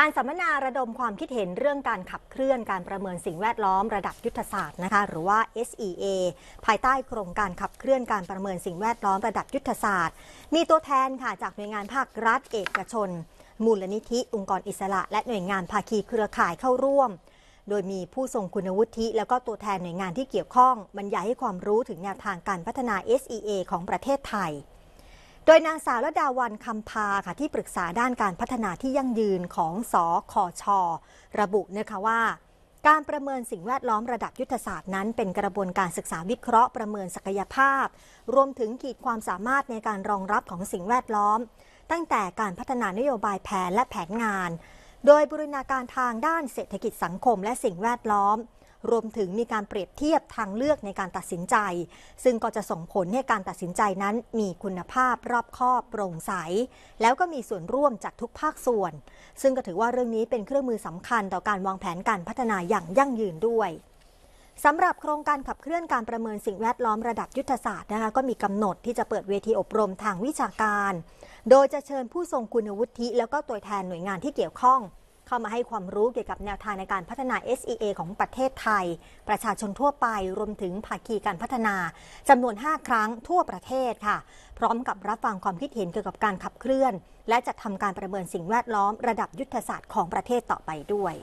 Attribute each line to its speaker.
Speaker 1: การสัมมนาระดมความคิดเห็นเรื่องการขับเคลื่อนการประเมินสิ่งแวดล้อมระดับยุทธศาสตร์นะคะ หรือว่า SEA ภายใต้โครงการขับเคลื่อนการประเมินสิ่งแวดล้อมระดับยุทธศาสตร์มีตัวแทนค่ะจากหน่วยงานภาครัฐเอกชน มูลนิธิองค์กรอิสระ และหน่วยงานภาคีเครือข่ายเข้าร่วม โดยมีผู้ทรงคุณวุฒิแล้วก็ตัวแทนหน่วยงานที่เกี่ยวข้องบรรยายให้ความรู้ถึงแนวทางการพัฒนา SEA ของประเทศไทยดยนางสาวรดาวันคำพาค่ะ ที่ปรึกษาด้านการพัฒนาที่ยั่งยืนของสอคอชอระบุนะคะว่า การประเมินสิ่งแวดล้อมระดับยุทธศาสตร์นั้น เป็นกระบวนการศึกษาวิเคราะห์ประเมินศักยภาพ รวมถึงขีดความสามารถในการรองรับของสิ่งแวดล้อม ตั้งแต่การพัฒนานโยบายแผนและแผนงาน โดยบริณาการทางด้านเศรษฐกิจสังคม และสิ่งแวดล้อมรวมถึงมีการเปรียบเทียบทางเลือกในการตัดสินใจ ซึ่งก็จะส่งผลให้การตัดสินใจนั้น มีคุณภาพรอบคอบโปร่งใส แล้วก็มีส่วนร่วมจากทุกภาคส่วน ซึ่งก็ถือว่าเรื่องนี้เป็นเครื่องมือสำคัญต่อการวางแผนการพัฒนาอย่างยั่งยืนด้วยสำหรับโครงการขับเคลื่อนการประเมินสิ่งแวดล้อมระดับยุทธศาสตร์นะคะก็มีกำหนดที่จะเปิดเวทีอบรมทางวิชาการ โดยจะเชิญผู้ทรงคุณวุฒิแล้วก็ตัวแทนหน่วยงานที่เกี่ยวข้องเข้ามาให้ความรู้เกี่ยวกับแนวทางในการพัฒนา SEA ของประเทศไทย ประชาชนทั่วไป รวมถึงภาคีการพัฒนาจำนวน 5 ครั้งทั่วประเทศค่ะ พร้อมกับรับฟังความคิดเห็นเกี่ยวกับการขับเคลื่อน และจัดทำการประเมินสิ่งแวดล้อมระดับยุทธศาสตร์ของประเทศต่อไปด้วย